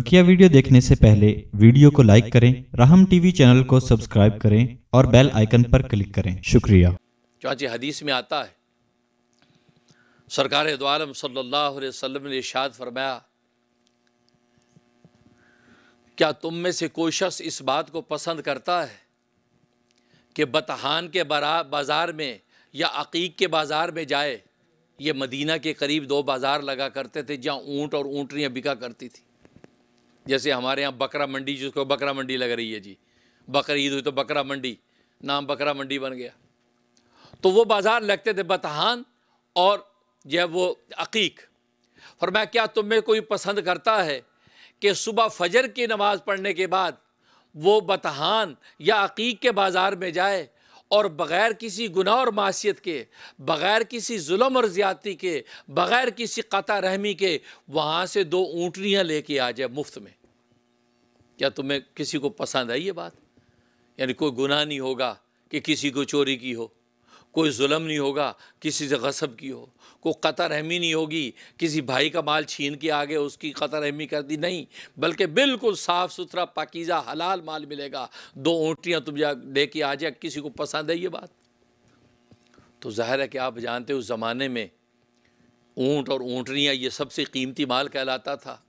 बकिया वीडियो देखने से पहले वीडियो को लाइक करें राहम टीवी चैनल को सब्सक्राइब करें और बेल आइकन पर क्लिक करें शुक्रिया चाची हदीस में आता है सरकार द्वारम सल्लल्लाहु ने फरमाया क्या तुम में से कोई शख्स इस बात को पसंद करता है कि बतहान के बाज़ार में या अकीक के बाज़ार में जाए ये मदीना के करीब दो बाज़ार लगा करते थे जहाँ ऊँट और ऊँटनियाँ बिका करती थी जैसे हमारे यहाँ बकरा मंडी जिसको बकरा मंडी लग रही है जी बकर ईद हुई तो बकरा मंडी नाम बकरा मंडी बन गया तो वो बाज़ार लगते थे बतहान और यह वो अकीक और मैं क्या तुम्हें कोई पसंद करता है कि सुबह फजर की नमाज़ पढ़ने के बाद वो बतहान या अकीक के बाज़ार में जाए और बग़ैर किसी गुनाह और मासीत के बग़ैर किसी म और ज़्यादती के बग़ैर किसी कता रहमी के वहाँ से दो ऊँटनियाँ लेके आ जाए मुफ्त में क्या तुम्हें किसी को पसंद आई ये बात यानी कोई गुनाह नहीं होगा कि किसी को चोरी की हो कोई जुल्म नहीं होगा किसी से गसब की हो कोई क़तर रहमी नहीं होगी किसी भाई का माल छीन के आगे उसकी क़तर रहमी कर दी नहीं बल्कि बिल्कुल साफ़ सुथरा पाकिज़ा हलाल माल मिलेगा दो ऊँटियाँ तुम जा दे के आ जाए किसी को पसंद है ये बात तो ज़ाहिर है कि आप जानते उस ज़माने में ऊँट और ऊँटनियाँ ये सबसे कीमती माल कहलाता था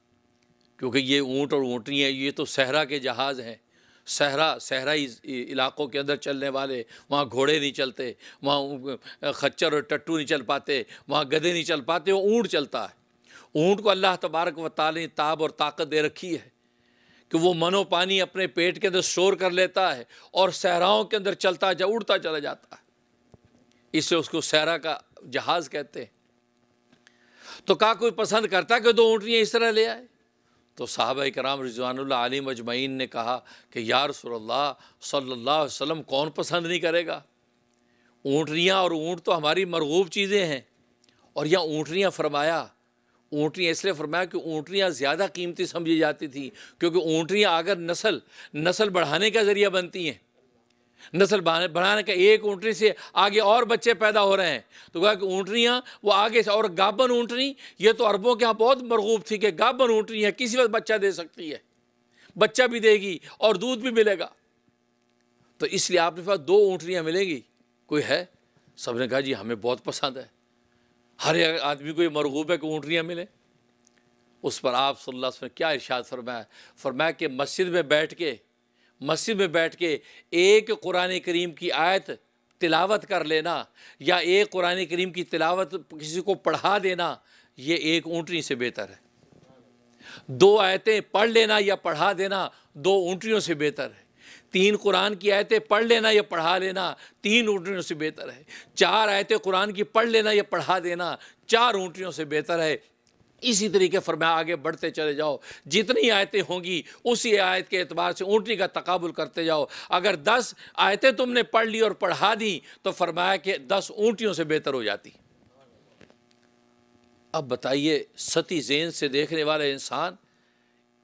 क्योंकि ये ऊँट और ऊँटनी है ये तो सहरा के जहाज़ हैं सहरा सहराई इलाक़ों के अंदर चलने वाले वहाँ घोड़े नहीं चलते वहाँ खच्चर और टट्टू नहीं चल पाते वहाँ गधे नहीं चल पाते वो ऊँट चलता है ऊँट को अल्लाह तबारक व ताल ने ताब और ताकत दे रखी है कि वो मनो पानी अपने पेट के अंदर स्टोर कर लेता है और सहराओं के अंदर चलता जा उड़ता चला जाता है इससे उसको सहरा का जहाज़ कहते हैं तो का कोई पसंद करता कि दो ऊँटियाँ इस तरह ले आए तो साहब कराम रिजवानुल्ला अजमैन ने कहा कि यार सल्ला सल्ला वसम कौन पसंद नहीं करेगा ऊँटनियाँ और ऊँट तो हमारी मरगूब चीज़ें हैं और यह ऊँटनियाँ फरमाया ऊँटियाँ इसलिए फरमाया कि ऊँटनियाँ ज़्यादा कीमती समझी जाती थी क्योंकि ऊँटियाँ अगर नस्ल नस्ल बढ़ाने का ज़रिया बनती हैं नस्ल बढ़ाने का एक ऊँटनी से आगे और बच्चे पैदा हो रहे हैं तो कहा कि ऊँटनियाँ वो आगे से और गाबन ऊँटनी ये तो अरबों के यहाँ बहुत मरगूब थी कि गाबन ऊँटनी है किसी वक्त बच्चा दे सकती है बच्चा भी देगी और दूध भी मिलेगा तो इसलिए आपने पास दो ऊँटनियाँ मिलेंगी कोई है सब ने कहा जी हमें बहुत पसंद है हर आदमी को ये मरगूब है कि ऊँटनियाँ मिलें उस पर आप सल्लल्लाहु अलैहि वसल्लम क्या इरशाद फरमाया फरमाया कि मस्जिद में बैठ के मस्जिद में बैठ के एक कुरान करीम की आयत तिलावत कर लेना या एक कुरान करीम की तिलावत किसी को पढ़ा देना ये एक ऊँटनी से बेहतर है दो आयतें पढ़ लेना या पढ़ा देना दो ऊँटियों से बेहतर है तीन कुरान की आयतें पढ़ लेना या पढ़ा लेना तीन ऊँटियों से बेहतर है चार आयतें कुरान की पढ़ लेना या पढ़ा देना चार ऊँटियों से बेहतर है इसी तरीके फरमाया आगे बढ़ते चले जाओ जितनी आयतें होंगी उसी आयत के अतबार से ऊँटनी का तकबुल करते जाओ अगर दस आयतें तुमने पढ़ ली और पढ़ा दी तो फरमाया कि दस ऊँटियों से बेहतर हो जाती अब बताइए सती जेन से देखने वाले इंसान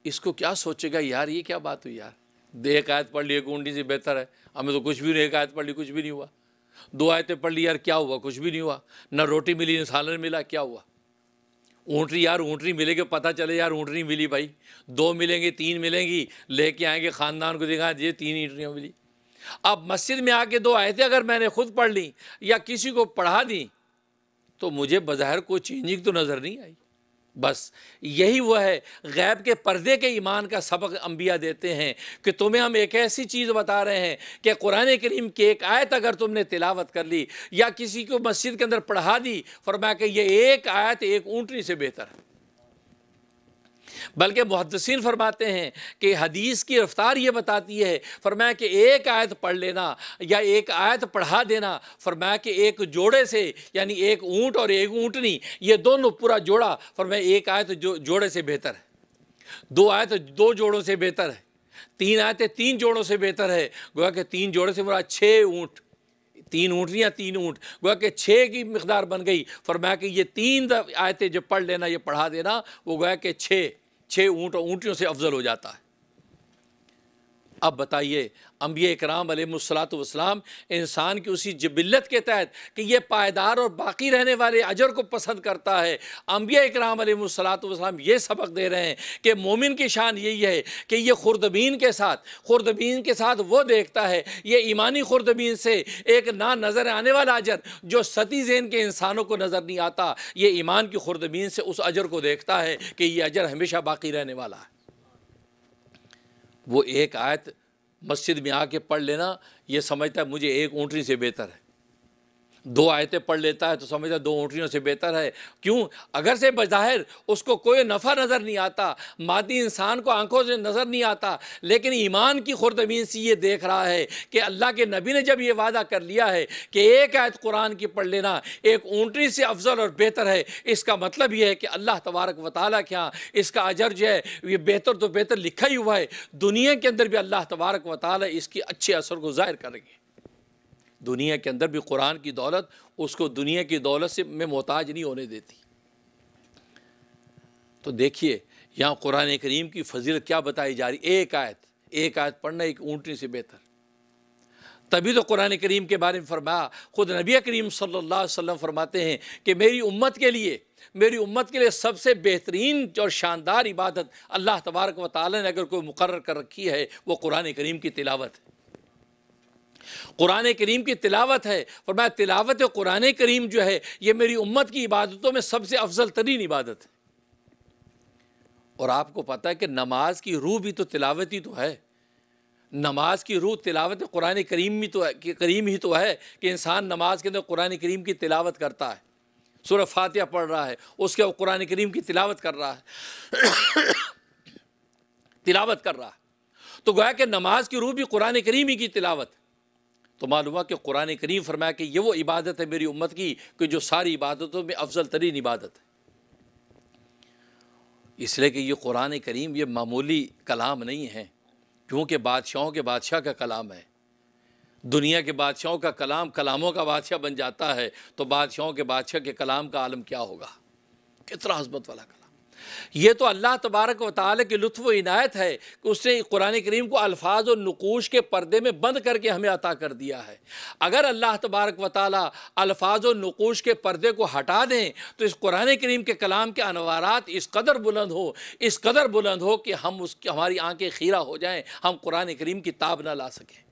इसको क्या सोचेगा यार ये क्या बात हुई यार दे एक आयत पढ़ ली एक ऊँटी से बेहतर है हमें तो कुछ भी नहीं एक आयत पढ़ ली कुछ भी नहीं हुआ दो आयतें पढ़ ली यार क्या हुआ कुछ भी नहीं हुआ ना रोटी मिली ना सालन मिला क्या हुआ ऊँटरी यार ऊँटरी मिलेगी पता चले यार ऊँटरी मिली भाई दो मिलेंगी तीन मिलेंगी लेके आएंगे ख़ानदान को दिखा ये तीन ईंटरियाँ मिली अब मस्जिद में आके दो आए थे अगर मैंने खुद पढ़ ली या किसी को पढ़ा दी तो मुझे बाहर कोई चेंजिंग तो नज़र नहीं आई बस यही वह है गैब के पर्दे के ईमान का सबक अंबिया देते हैं कि तुम्हें हम एक ऐसी चीज़ बता रहे हैं कि कुरान करीम की एक आयत अगर तुमने तिलावत कर ली या किसी को मस्जिद के अंदर पढ़ा दी फरमाया कि ये एक आयत एक ऊँटनी से बेहतर है बल्कि मुहदसिन फरमाते हैं कि हदीस की रफ्तार ये बताती है फरमाया कि एक आयत पढ़ लेना या एक आयत पढ़ा देना फरमाया कि एक जोड़े से यानी एक ऊँट और एक ऊँटनी ये दोनों पूरा जोड़ा फरमाया एक आयत जो, जोड़े से बेहतर है दो आयत दो जोड़ों से बेहतर है तीन आयतें तीन जोड़ों से बेहतर है गोया कि तीन जोड़े से बुरा छः ऊँट तीन या तीन ऊँट गोया कि छः की मकदार बन गई फरमाया कि ये तीन आयतें जो पढ़ लेना ये पढ़ा देना वो गोया कि छः छः ऊँट और ऊँटियों से अफजल हो जाता है अब बताइए अम्बी कराम अलमसलात वसलाम इंसान की उसी जबिलत के तहत कि यह पायदार और बाकी रहने वाले अजर को पसंद करता है अम्बिया कराम अलमसलात वसलाम ये सबक दे रहे हैं कि मोमिन की शान यही है कि यह खुरदबीन के साथ खुरदबीन के साथ वो देखता है ये ईमानी खुरदबीन से एक ना नज़र आने वाला अजर जो सती जैन के इंसानों को नज़र नहीं आता ये ईमान की खुरदबीन से उस अजर को देखता है कि यह अजर हमेशा बाकी रहने वाला है वो एक आयत मस्जिद में आके पढ़ लेना ये समझता है मुझे एक ऊँटनी से बेहतर है दो आयतें पढ़ लेता है तो समझता दो ऊँटियों से बेहतर है क्यों अगर से बज़ाहिर उसको कोई नफ़ा नज़र नहीं आता मादी इंसान को आंखों से नज़र नहीं आता लेकिन ईमान की खुरदबीन से ये देख रहा है कि अल्लाह के नबी ने जब ये वादा कर लिया है कि एक आयत कुरान की पढ़ लेना एक ऊँटी से अफजल और बेहतर है इसका मतलब यह है कि अल्लाह तबारक वाली के यहाँ इसका अजर जो है ये बेहतर तो बेहतर लिखा ही हुआ है दुनिया के अंदर भी अल्लाह तबारक वाल इसकी अच्छे असर को ज़ाहिर करेंगे दुनिया के अंदर भी कुरान की दौलत उसको दुनिया की दौलत से में मोहताज नहीं होने देती तो देखिए यहाँ कुरान करीम की फजीलत क्या बताई जा रही एक आयत एक आयत पढ़ना एक ऊँटनी से बेहतर तभी तो कुरान करीम के बारे में फरमाया ख़ुद नबी करीम सल्लल्लाहु अलैहि वसल्लम फरमाते हैं कि मेरी उम्मत के लिए मेरी उम्मत के लिए सबसे बेहतरीन और शानदार इबादत अल्लाह तबारक व ताली ने अगर कोई मुकर कर रखी है वो कुरान करीम की तिलावत है कुरान करीम की तिलावत है और मैं तिलावत कुरान करीम जो है ये मेरी उम्मत की इबादतों में सबसे अफजल तरीन इबादत है और आपको पता है कि नमाज की रूह भी तो तिलावत ही तो है नमाज की रूह तिलावत कुरान करीम ही तो है करीम ही तो है कि इंसान नमाज के अंदर कुरान करीम की तिलावत करता है सूर्य फातिहा पढ़ रहा है उसके वो कुरान करीम की तिलावत कर रहा है तिलावत कर रहा है तो गोया कि नमाज की रूह भी कुरान करीम ही की तिलावत तो मालूम हुआ कि कुरान करीम फरमाया कि ये वो इबादत है मेरी उम्मत की कि जो सारी इबादतों में अफजल तरीन इबादत है इसलिए कि ये कुरान करीम ये मामूली कलाम नहीं है क्योंकि बादशाहों के बादशाह का कलाम है दुनिया के बादशाहों का कलाम कलामों का बादशाह बन जाता है तो बादशाहों के बादशाह के कलाम का आलम क्या होगा कितना हजमत वाला कलाम ये तो अल्लाह तबारक व ताली की लुत्फ़ इनायत है कि उसने कुरान करीम को अल्फाज और नकूश के पर्दे में बंद करके हमें अता कर दिया है अगर अल्लाह तबारक व ताली अल्फाज और नकूश के पर्दे को हटा दें तो इस कुरान करीम के कलाम के अनवारात इस कदर बुलंद हो इस कदर बुलंद हो कि हम उसकी हमारी आँखें खीरा हो जाएँ हम कुरान करीम की ताब ना ला सकें